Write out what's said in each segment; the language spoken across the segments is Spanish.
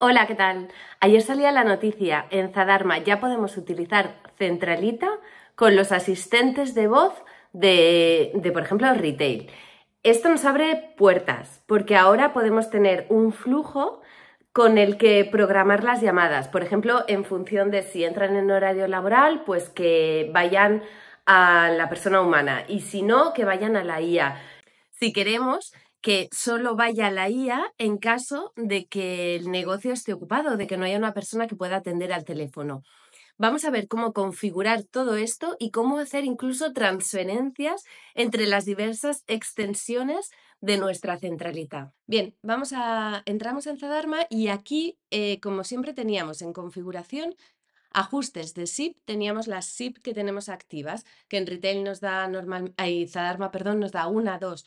Hola, ¿qué tal? Ayer salía la noticia, en Zadarma ya podemos utilizar centralita con los asistentes de voz de, por ejemplo, retail. Esto nos abre puertas, porque ahora podemos tener un flujo con el que programar las llamadas. Por ejemplo, en función de si entran en horario laboral, pues que vayan a la persona humana y si no, que vayan a la IA. Si queremos, que solo vaya la IA en caso de que el negocio esté ocupado, de que no haya una persona que pueda atender al teléfono. Vamos a ver cómo configurar todo esto y cómo hacer incluso transferencias entre las diversas extensiones de nuestra centralita. Bien, vamos a entramos en Zadarma y aquí, eh, como siempre teníamos en configuración, ajustes de SIP, teníamos las SIP que tenemos activas, que en retail nos da normal, Zadarma, perdón, nos da una, dos,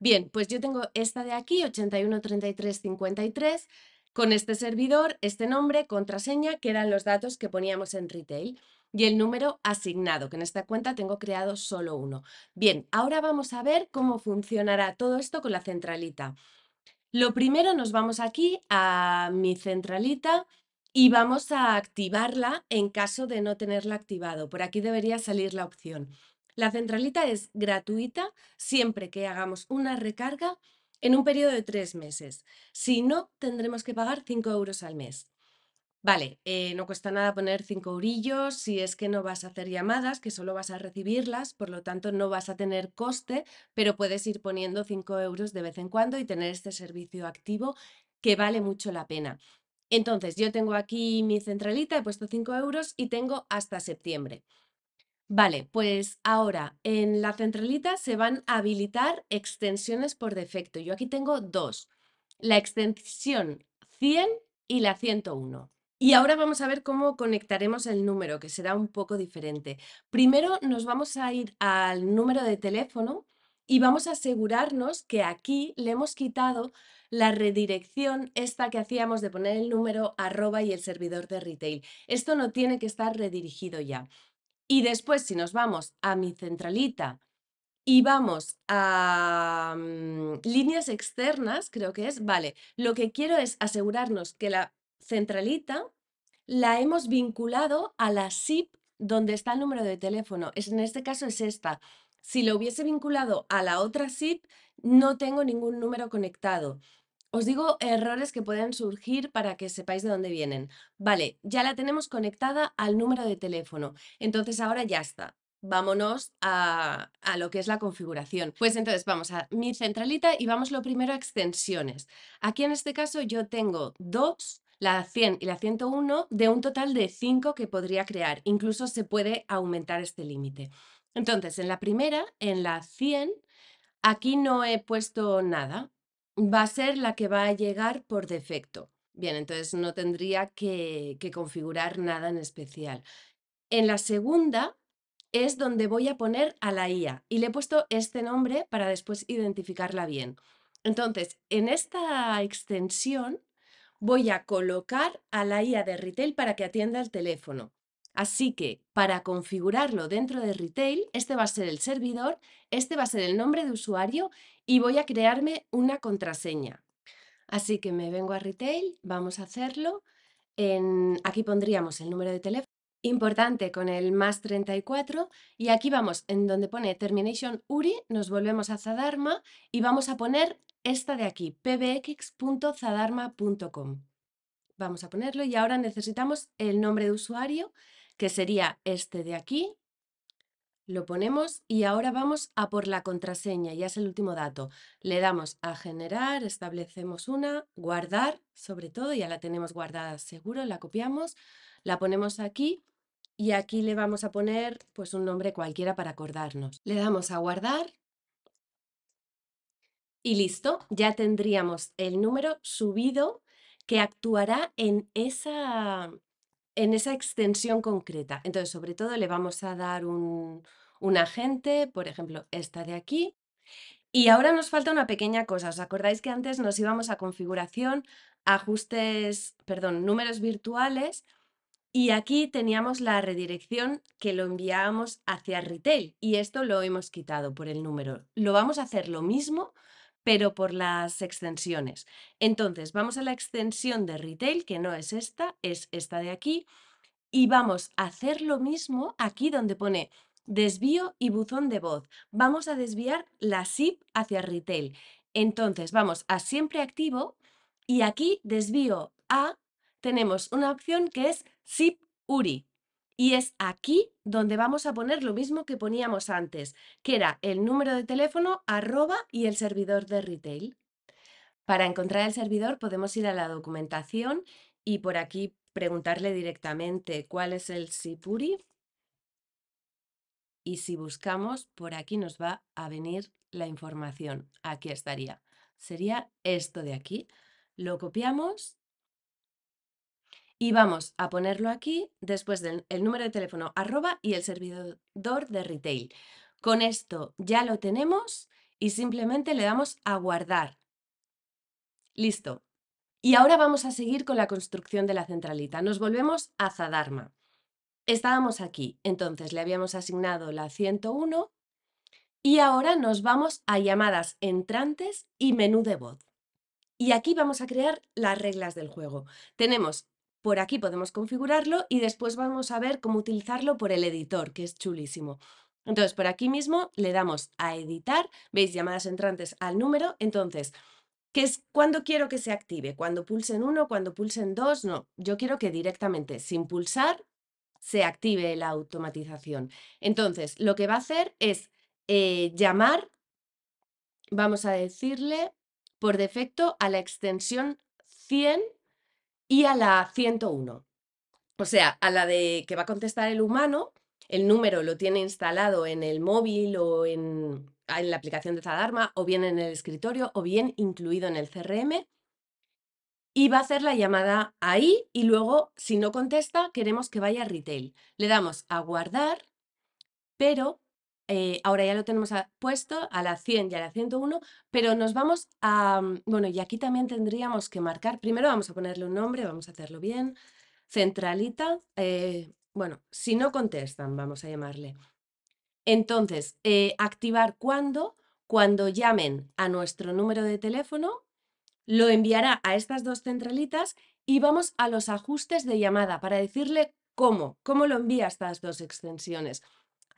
Bien, pues yo tengo esta de aquí, 813353, con este servidor, este nombre, contraseña, que eran los datos que poníamos en retail, y el número asignado, que en esta cuenta tengo creado solo uno. Bien, ahora vamos a ver cómo funcionará todo esto con la centralita. Lo primero nos vamos aquí a mi centralita y vamos a activarla en caso de no tenerla activado. Por aquí debería salir la opción. La centralita es gratuita siempre que hagamos una recarga en un periodo de tres meses. Si no, tendremos que pagar 5 euros al mes. Vale, eh, no cuesta nada poner 5 eurillos si es que no vas a hacer llamadas, que solo vas a recibirlas, por lo tanto no vas a tener coste, pero puedes ir poniendo 5 euros de vez en cuando y tener este servicio activo que vale mucho la pena. Entonces, yo tengo aquí mi centralita, he puesto 5 euros y tengo hasta septiembre. Vale, pues ahora en la centralita se van a habilitar extensiones por defecto. Yo aquí tengo dos, la extensión 100 y la 101. Y ahora vamos a ver cómo conectaremos el número, que será un poco diferente. Primero nos vamos a ir al número de teléfono y vamos a asegurarnos que aquí le hemos quitado la redirección esta que hacíamos de poner el número arroba y el servidor de retail. Esto no tiene que estar redirigido ya. Y después, si nos vamos a mi centralita y vamos a mm, líneas externas, creo que es, vale, lo que quiero es asegurarnos que la centralita la hemos vinculado a la SIP donde está el número de teléfono. Es, en este caso es esta. Si lo hubiese vinculado a la otra SIP, no tengo ningún número conectado. Os digo errores que pueden surgir para que sepáis de dónde vienen. Vale, ya la tenemos conectada al número de teléfono. Entonces ahora ya está. Vámonos a, lo que es la configuración. Pues entonces vamos a mi centralita y vamos lo primero a extensiones. Aquí en este caso yo tengo dos, la 100 y la 101, de un total de 5 que podría crear. Incluso se puede aumentar este límite. Entonces, en la primera, en la 100, aquí no he puesto nada, va a ser la que va a llegar por defecto. Bien, entonces no tendría que, configurar nada en especial. En la segunda es donde voy a poner a la IA y le he puesto este nombre para después identificarla bien. Entonces, en esta extensión voy a colocar a la IA de retail para que atienda el teléfono. Así que para configurarlo dentro de retail, este va a ser el servidor, este va a ser el nombre de usuario y voy a crearme una contraseña. Así que me vengo a retail, vamos a hacerlo. aquí pondríamos el número de teléfono, importante con el más 34, y aquí vamos, en donde pone termination URI, nos volvemos a Zadarma y vamos a poner esta de aquí, pbx.zadarma.com. Vamos a ponerlo y ahora necesitamos el nombre de usuario que sería este de aquí. Lo ponemos y ahora vamos a por la contraseña, ya es el último dato. Le damos a generar, establecemos una, guardar, sobre todo, ya la tenemos guardada seguro, la copiamos, la ponemos aquí y aquí le vamos a poner pues un nombre cualquiera para acordarnos. Le damos a guardar y listo, ya tendríamos el número subido que actuará en esa en esa extensión concreta. Entonces, sobre todo le vamos a dar un, agente, por ejemplo, esta de aquí. Y ahora nos falta una pequeña cosa. ¿Os acordáis que antes nos íbamos a configuración, ajustes, perdón, números virtuales? Y aquí teníamos la redirección que lo enviábamos hacia retail y esto lo hemos quitado por el número. Lo vamos a hacer lo mismo, pero por las extensiones. Entonces, vamos a la extensión de retail, que no es esta, es esta de aquí, y vamos a hacer lo mismo aquí donde pone desvío y buzón de voz. Vamos a desviar la SIP hacia retail. Entonces, vamos a siempre activo y aquí desvío a, tenemos una opción que es SIP URI. Y es aquí donde vamos a poner lo mismo que poníamos antes, que era el número de teléfono, arroba y el servidor de retail. Para encontrar el servidor podemos ir a la documentación y por aquí preguntarle directamente cuál es el Sipuri. Y si buscamos, por aquí nos va a venir la información. Aquí estaría. Sería esto de aquí. Lo copiamos y vamos a ponerlo aquí después del número de teléfono arroba y el servidor de retail. Con esto ya lo tenemos y simplemente le damos a guardar. Listo. Y ahora vamos a seguir con la construcción de la centralita. Nos volvemos a Zadarma. Estábamos aquí, entonces le habíamos asignado la 101 y ahora nos vamos a llamadas entrantes y menú de voz. Y aquí vamos a crear las reglas del juego. Tenemos por aquí podemos configurarlo y después vamos a ver cómo utilizarlo por el editor, que es chulísimo. Entonces, por aquí mismo le damos a editar, veis llamadas entrantes al número, entonces, es cuándo quiero que se active? ¿Cuando pulsen 1, cuando pulsen 2? No, yo quiero que directamente, sin pulsar, se active la automatización. Entonces, lo que va a hacer es eh, llamar, vamos a decirle, por defecto, a la extensión 100 y a la 101. O sea, a la de que va a contestar el humano, el número lo tiene instalado en el móvil o en, ah, la aplicación de Zadarma, o bien en el escritorio, o bien incluido en el CRM. Y va a hacer la llamada ahí y luego, si no contesta, queremos que vaya a retail. Le damos a guardar, pero eh, ahora ya lo tenemos puesto a la 100 y a la 101, pero nos vamos a, mm, bueno, y aquí también tendríamos que marcar, primero vamos a ponerle un nombre, vamos a hacerlo bien, centralita, eh, bueno, si no contestan, vamos a llamarle. Entonces, eh, activar cuando, cuando llamen a nuestro número de teléfono, lo enviará a estas dos centralitas y vamos a los ajustes de llamada para decirle cómo, cómo lo envía estas dos extensiones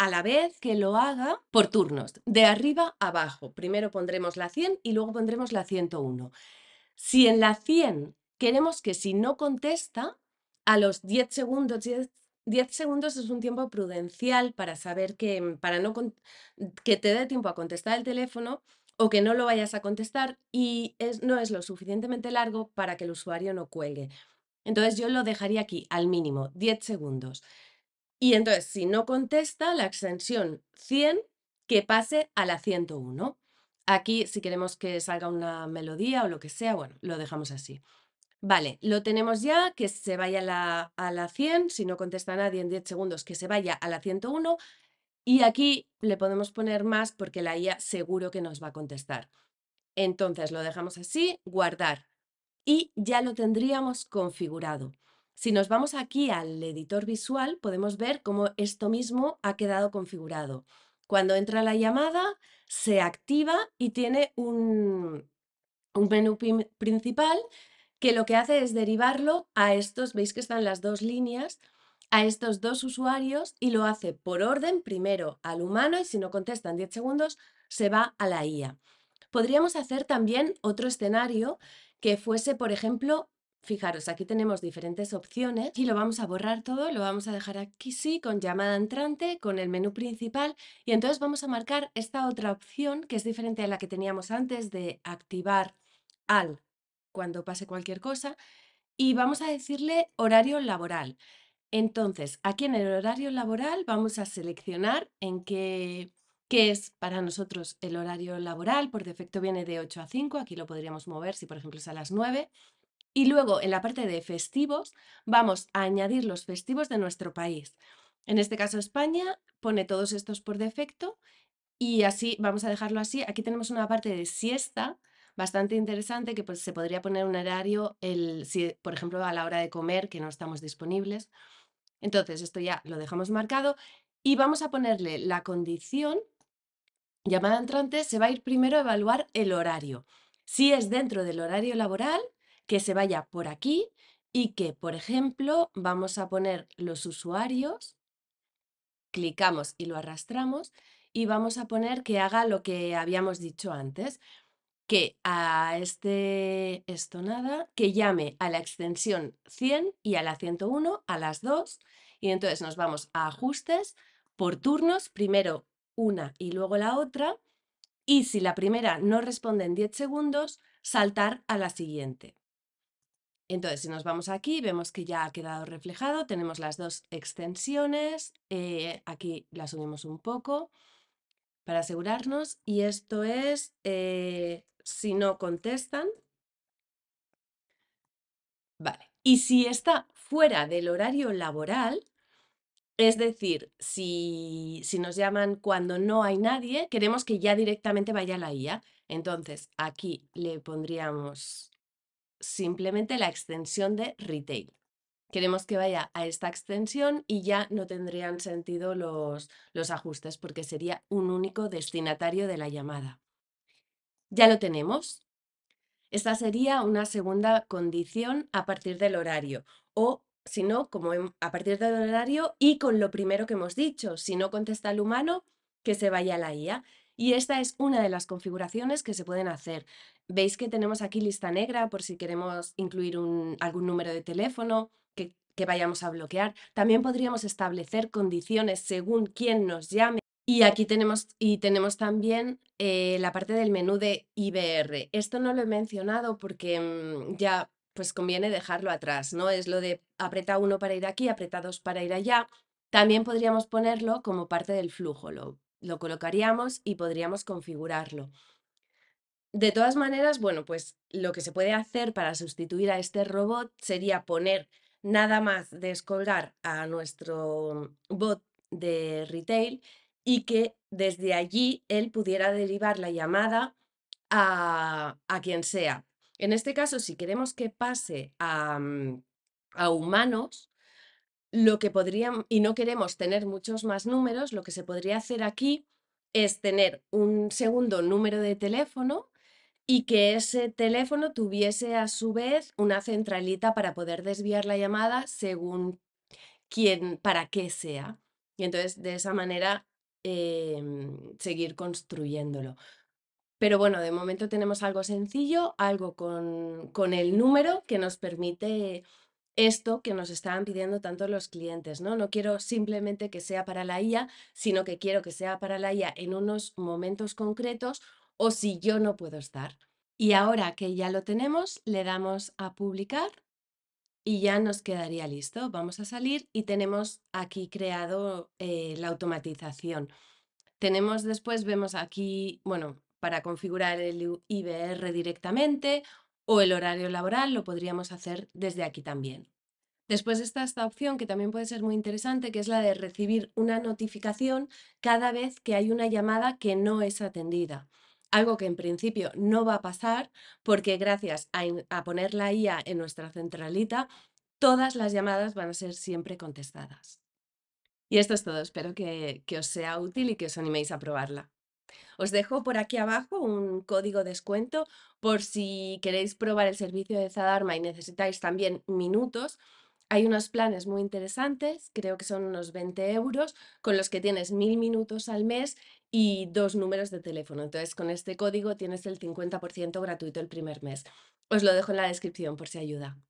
a la vez que lo haga por turnos, de arriba a abajo. Primero pondremos la 100 y luego pondremos la 101. Si en la 100 queremos que si no contesta, a los 10 segundos, 10, segundos es un tiempo prudencial para saber que, mm, para no, que te dé tiempo a contestar el teléfono o que no lo vayas a contestar y es, no es lo suficientemente largo para que el usuario no cuelgue. Entonces yo lo dejaría aquí, al mínimo, 10 segundos. Y entonces, si no contesta, la extensión 100, que pase a la 101. Aquí, si queremos que salga una melodía o lo que sea, bueno, lo dejamos así. Vale, lo tenemos ya, que se vaya a la, 100, si no contesta nadie en 10 segundos, que se vaya a la 101. Y aquí le podemos poner más porque la IA seguro que nos va a contestar. Entonces lo dejamos así, guardar. Y ya lo tendríamos configurado. Si nos vamos aquí al editor visual, podemos ver cómo esto mismo ha quedado configurado. Cuando entra la llamada, se activa y tiene un, un menú principal que lo que hace es derivarlo a estos, veis que están las dos líneas, a estos dos usuarios y lo hace por orden, primero al humano y si no contestan en 10 segundos, se va a la IA. Podríamos hacer también otro escenario que fuese, por ejemplo, Fijaros, aquí tenemos diferentes opciones y lo vamos a borrar todo, lo vamos a dejar aquí sí, con llamada entrante, con el menú principal y entonces vamos a marcar esta otra opción que es diferente a la que teníamos antes de activar al cuando pase cualquier cosa y vamos a decirle horario laboral. Entonces, aquí en el horario laboral vamos a seleccionar en qué, es para nosotros el horario laboral. Por defecto viene de 8 a 5, aquí lo podríamos mover si por ejemplo es a las 9 y luego en la parte de festivos vamos a añadir los festivos de nuestro país. En este caso España pone todos estos por defecto y así vamos a dejarlo así. Aquí tenemos una parte de siesta bastante interesante que pues, se podría poner un horario, el, por ejemplo, a la hora de comer, que no estamos disponibles. Entonces, esto ya lo dejamos marcado y vamos a ponerle la condición, llamada entrante, se va a ir primero a evaluar el horario. Si es dentro del horario laboral, que se vaya por aquí y que, por ejemplo, vamos a poner los usuarios, clicamos y lo arrastramos y vamos a poner que haga lo que habíamos dicho antes, que a este, esto nada, que llame a la extensión 100 y a la 101, a las dos, y entonces nos vamos a ajustes por turnos, primero una y luego la otra, y si la primera no responde en 10 segundos, saltar a la siguiente. Entonces, si nos vamos aquí, vemos que ya ha quedado reflejado, tenemos las dos extensiones, eh, aquí las unimos un poco para asegurarnos, y esto es eh, si no contestan. Vale, y si está fuera del horario laboral, es decir, si, si, nos llaman cuando no hay nadie, queremos que ya directamente vaya la IA. Entonces, aquí le pondríamos simplemente la extensión de retail. Queremos que vaya a esta extensión y ya no tendrían sentido los, los ajustes porque sería un único destinatario de la llamada. Ya lo tenemos. Esta sería una segunda condición a partir del horario o si no, como a partir del horario y con lo primero que hemos dicho, si no contesta el humano, que se vaya a la IA. Y esta es una de las configuraciones que se pueden hacer. Veis que tenemos aquí lista negra por si queremos incluir algún número de teléfono que, vayamos a bloquear. También podríamos establecer condiciones según quién nos llame. Y aquí tenemos, y tenemos también eh, la parte del menú de IBR. Esto no lo he mencionado porque mm, ya pues conviene dejarlo atrás, ¿no? Es lo de aprieta uno para ir aquí, aprieta dos para ir allá. También podríamos ponerlo como parte del flujo, lo colocaríamos y podríamos configurarlo. De todas maneras, bueno, pues lo que se puede hacer para sustituir a este robot sería poner nada más descolgar a nuestro bot de retail y que desde allí él pudiera derivar la llamada a, a quien sea. En este caso, si queremos que pase a, mm, a humanos, lo que podrían, y no queremos tener muchos más números, lo que se podría hacer aquí es tener un segundo número de teléfono y que ese teléfono tuviese a su vez una centralita para poder desviar la llamada según quién, para qué sea. Y entonces de esa manera em, seguir construyéndolo. Pero bueno, de momento tenemos algo sencillo, algo con, con el número que nos permite esto que nos estaban pidiendo tanto los clientes, ¿no? No quiero simplemente que sea para la IA, sino que quiero que sea para la IA en unos momentos concretos o si yo no puedo estar. Y ahora que ya lo tenemos, le damos a publicar y ya nos quedaría listo. Vamos a salir y tenemos aquí creado eh, la automatización. Tenemos después, vemos aquí, bueno, para configurar el IBR directamente o el horario laboral lo podríamos hacer desde aquí también. Después está esta opción que también puede ser muy interesante, que es la de recibir una notificación cada vez que hay una llamada que no es atendida. Algo que en principio no va a pasar porque gracias a, poner la IA en nuestra centralita, todas las llamadas van a ser siempre contestadas. Y esto es todo, espero que os sea útil y que os animéis a probarla. Os dejo por aquí abajo un código descuento por si queréis probar el servicio de Zadarma y necesitáis también minutos. Hay unos planes muy interesantes, creo que son unos 20 euros, con los que tienes mil minutos al mes y dos números de teléfono. Entonces, con este código tienes el 50% gratuito el primer mes. Os lo dejo en la descripción por si ayuda.